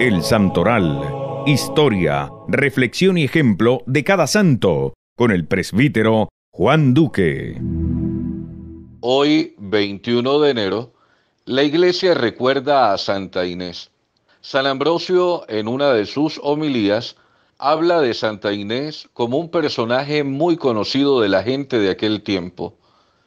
El Santoral. Historia, reflexión y ejemplo de cada santo. Con el presbítero Juan Duque. Hoy, 21 de enero, la iglesia recuerda a Santa Inés. San Ambrosio, en una de sus homilías, habla de Santa Inés como un personaje muy conocido de la gente de aquel tiempo.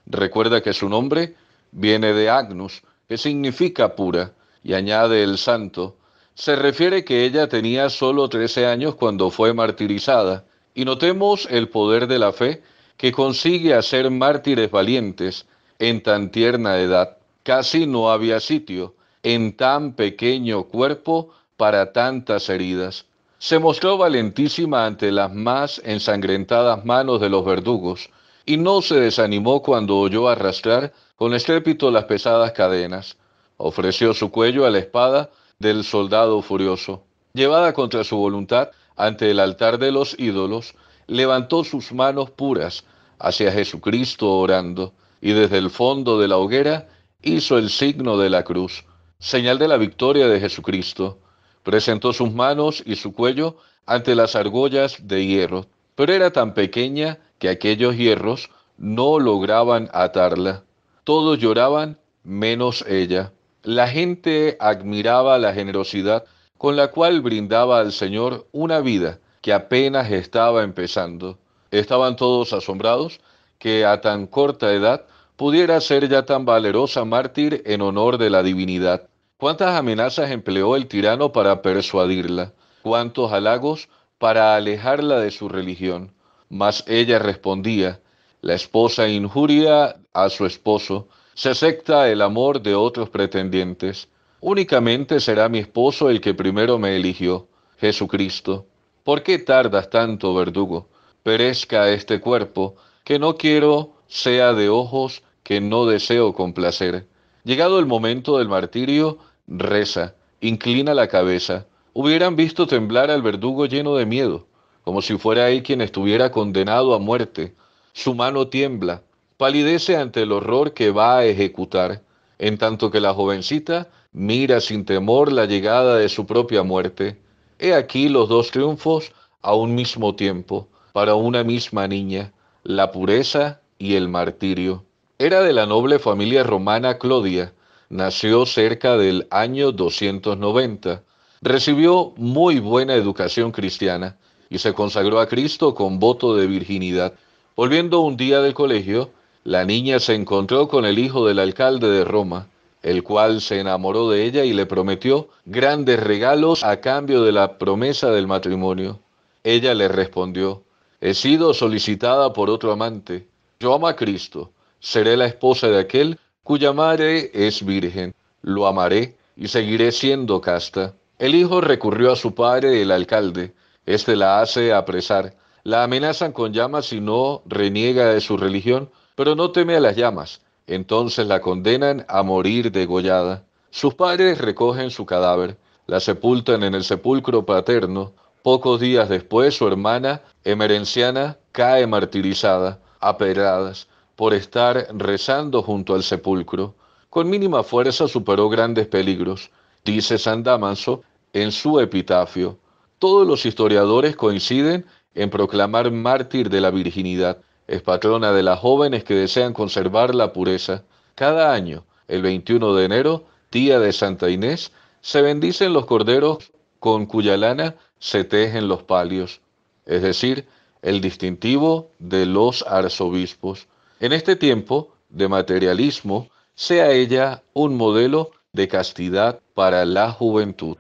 Recuerda que su nombre viene de Agnus, que significa pura, y añade el santo, se refiere que ella tenía solo trece años cuando fue martirizada, y notemos el poder de la fe que consigue hacer mártires valientes en tan tierna edad. Casi no había sitio en tan pequeño cuerpo para tantas heridas. Se mostró valentísima ante las más ensangrentadas manos de los verdugos, y no se desanimó cuando oyó arrastrar con estrépito las pesadas cadenas. Ofreció su cuello a la espada del soldado furioso. Llevada contra su voluntad ante el altar de los ídolos, levantó sus manos puras hacia Jesucristo orando, y desde el fondo de la hoguera hizo el signo de la cruz, señal de la victoria de Jesucristo. Presentó sus manos y su cuello ante las argollas de hierro era tan pequeña que aquellos hierros no lograban atarla. Todos lloraban menos ella. La gente admiraba la generosidad con la cual brindaba al Señor una vida que apenas estaba empezando. Estaban todos asombrados que a tan corta edad pudiera ser ya tan valerosa mártir en honor de la divinidad. ¿Cuántas amenazas empleó el tirano para persuadirla? ¿Cuántos halagos para alejarla de su religión. Mas ella respondía, la esposa injuria a su esposo, se secta el amor de otros pretendientes. Únicamente será mi esposo el que primero me eligió, Jesucristo. ¿Por qué tardas tanto, verdugo? Perezca este cuerpo, que no quiero sea de ojos que no deseo complacer. Llegado el momento del martirio, reza, inclina la cabeza, hubieran visto temblar al verdugo lleno de miedo, como si fuera él quien estuviera condenado a muerte. Su mano tiembla, palidece ante el horror que va a ejecutar, en tanto que la jovencita mira sin temor la llegada de su propia muerte. He aquí los dos triunfos a un mismo tiempo, para una misma niña, la pureza y el martirio. Era de la noble familia romana Clodia, nació cerca del año 290 Recibió muy buena educación cristiana y se consagró a Cristo con voto de virginidad. Volviendo un día del colegio, la niña se encontró con el hijo del alcalde de Roma, el cual se enamoró de ella y le prometió grandes regalos a cambio de la promesa del matrimonio. Ella le respondió, he sido solicitada por otro amante. Yo amo a Cristo, seré la esposa de aquel cuya madre es virgen. Lo amaré y seguiré siendo casta. El hijo recurrió a su padre, el alcalde. Este la hace apresar. La amenazan con llamas si no reniega de su religión, pero no teme a las llamas. Entonces la condenan a morir degollada. Sus padres recogen su cadáver, la sepultan en el sepulcro paterno. Pocos días después su hermana, emerenciana, cae martirizada, apedradas, por estar rezando junto al sepulcro. Con mínima fuerza superó grandes peligros. Dice San Damaso en su epitafio, todos los historiadores coinciden en proclamar mártir de la virginidad. Es patrona de las jóvenes que desean conservar la pureza. Cada año, el 21 de enero, día de Santa Inés, se bendicen los corderos con cuya lana se tejen los palios, es decir, el distintivo de los arzobispos. En este tiempo de materialismo, sea ella un modelo de castidad para la juventud.